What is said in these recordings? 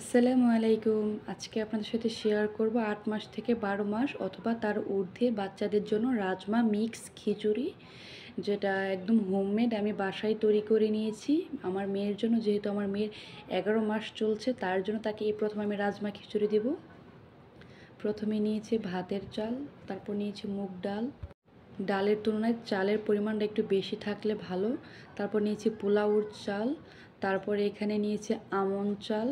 আসসালামু আলাইকুম আজকে আপনাদের সাথে শেয়ার করব আট মাস থেকে বারো মাস অথবা তার ঊর্ধ্বে বাচ্চাদের জন্য রাজমা মিক্স খিচুড়ি যেটা একদম হোমমেড আমি বাসায় তৈরি করে নিয়েছি আমার মেয়ের জন্য যেহেতু আমার মেয়ের এগারো মাস চলছে তার জন্য তাকে এই প্রথমে আমি রাজমা খিচুড়ি দেব প্রথমে নিয়েছি ভাতের চাল তারপর নিয়েছি মুগ ডাল ডালের তুলনায় চালের পরিমাণটা একটু বেশি থাকলে ভালো তারপর নিয়েছি পোলাউর চাল তারপরে এখানে নিয়েছি আমন চাল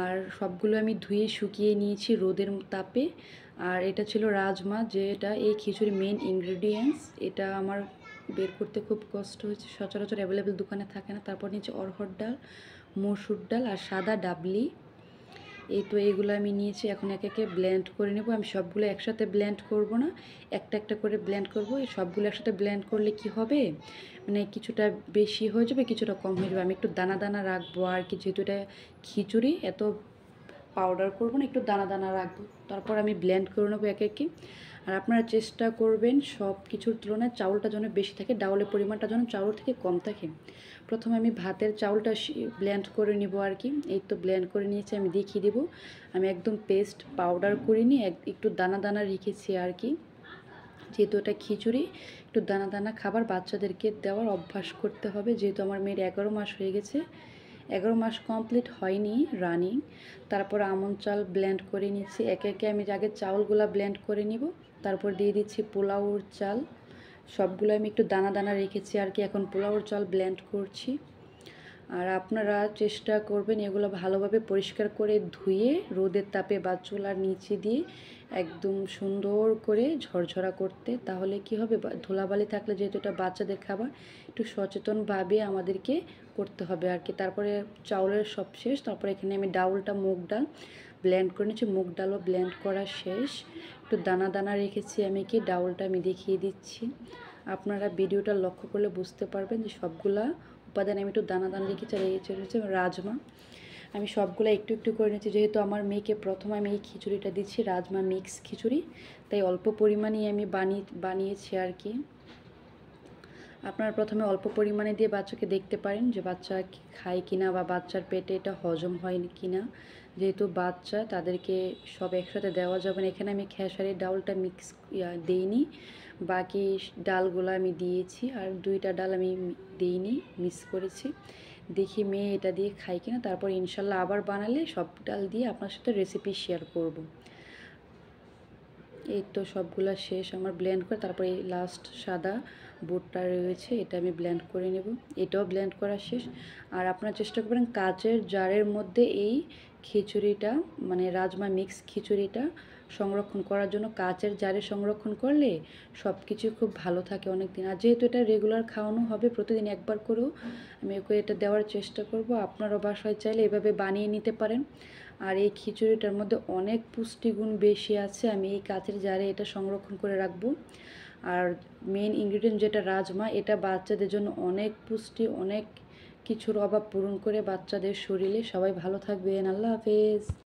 আর সবগুলো আমি ধুয়ে শুকিয়ে নিয়েছি রোদের তাপে আর এটা ছিল রাজমা যেটা এই খিচুড়ির মেন ইনগ্রেডিয়েন্টস এটা আমার বের করতে খুব কষ্ট হয়েছে সচরাচর অ্যাভেলেবেল দোকানে থাকে না তারপর নিচে অরহর ডাল মসুর ডাল আর সাদা ডাবলি এই তো এইগুলো আমি নিয়েছি এখন এক একে ব্লেন্ড করে নেব আমি সবগুলো একসাথে ব্লেন্ড করব না একটা একটা করে ব্লেন্ড করব এই সবগুলো একসাথে ব্লেন্ড করলে কি হবে মানে কিছুটা বেশি হয়ে যাবে কিছুটা কম হয়ে যাবে আমি একটু দানা দানা রাখবো আর কি যেহেতু এটা খিচুড়ি এত পাউডার করবো না একটু দানা দানা রাখবো তারপর আমি ব্লেন্ড করে নেবো এক একে আর আপনারা চেষ্টা করবেন সব কিছুর তুলনায় চাউলটা যেন বেশি থাকে ডাউলের পরিমাণটা যেন চাউল থেকে কম থাকে প্রথমে আমি ভাতের চাউলটা ব্ল্যান্ড করে নিব আর কি এই তো ব্ল্যান্ড করে নিয়েছি আমি দেখিয়ে দেবো আমি একদম পেস্ট পাউডার করিনি একটু দানা দানা রেখেছি আর কি যেহেতু এটা খিচুড়ি একটু দানা দানা খাবার বাচ্চাদেরকে দেওয়ার অভ্যাস করতে হবে যেহেতু আমার মেয়ের এগারো মাস হয়ে গেছে এগারো মাস কমপ্লিট হয়নি রানিং তারপর আমন চাল ব্লেন্ড করে নিচ্ছি একে একে আমি আগে চাউলগুলা ব্লেন্ড করে নিব তারপর দিয়ে দিচ্ছি পোলাওর চাল সবগুলো আমি একটু দানা দানা রেখেছি আর কি এখন পোলাওর চাল ব্লেন্ড করছি আর আপনারা চেষ্টা করবেন এগুলো ভালোভাবে পরিষ্কার করে ধুয়ে রোদের তাপে বা চুলার নিচে দিয়ে একদম সুন্দর করে ঝরঝরা করতে তাহলে কি হবে ধুলাবালি থাকলে যেহেতু এটা বাচ্চাদের খাবার একটু সচেতনভাবে আমাদেরকে করতে হবে আর কি তারপরে চাউলের সব শেষ তারপরে এখানে আমি ডাউলটা মুগ ডাল ব্ল্যান্ড করে নিচ্ছি মুগ ডালও ব্ল্যান্ড করা শেষ একটু দানা দানা রেখেছি আমি কি ডাউলটা আমি দেখিয়ে দিচ্ছি আপনারা ভিডিওটা লক্ষ্য করলে বুঝতে পারবেন যে সবগুলা উপাদান আমি একটু দানা দানা রেখে চলে হচ্ছে রাজমা আমি সবগুলো একটু একটু করে নিচ্ছি যেহেতু আমার মেয়েকে প্রথমে আমি এই খিচুড়িটা দিচ্ছি রাজমা মিক্স খিচুড়ি তাই অল্প পরিমাণেই আমি বানিয়ে বানিয়েছি আর কি আপনারা প্রথমে অল্প পরিমাণে দিয়ে বাচ্চাকে দেখতে পারেন যে বাচ্চা খায় কিনা বা বাচ্চার পেটে এটা হজম হয় কিনা যেহেতু বাচ্চা তাদেরকে সব একসাথে দেওয়া যাবে না এখানে আমি খেসারির ডালটা মিক্স দিইনি বাকি ডালগুলো আমি দিয়েছি আর দুইটা ডাল আমি দিইনি মিক্স করেছি দেখি মেয়ে এটা দিয়ে খায় কিনা তারপর ইনশাল্লাহ আবার বানালে সব ডাল দিয়ে আপনার সাথে রেসিপি শেয়ার করব। এই তো সবগুলা শেষ আমার ব্লেন্ড করে তারপরে এই লাস্ট সাদা বুটটা রয়েছে এটা আমি ব্লেন্ড করে নেব এটাও ব্লেন্ড করা শেষ আর আপনারা চেষ্টা করবেন কাচের জারের মধ্যে এই খিচুড়িটা মানে রাজমা মিক্স খিচুড়িটা সংরক্ষণ করার জন্য কাচের জারে সংরক্ষণ করলে সব কিছু খুব ভালো থাকে অনেক দিন আর যেহেতু এটা রেগুলার খাওয়ানো হবে প্রতিদিন একবার করেও আমি ওকে এটা দেওয়ার চেষ্টা করব আপনারও বাসায় চাইলে এভাবে বানিয়ে নিতে পারেন আর এই খিচুড়িটার মধ্যে অনেক পুষ্টিগুণ বেশি আছে আমি এই কাচের জারে এটা সংরক্ষণ করে রাখবো আর মেন ইনগ্রিডিয়েন্ট যেটা রাজমা এটা বাচ্চাদের জন্য অনেক পুষ্টি অনেক কিছুর অভাব পূরণ করে বাচ্চাদের শরীরে সবাই ভালো থাকবেন আল্লাহ হাফেজ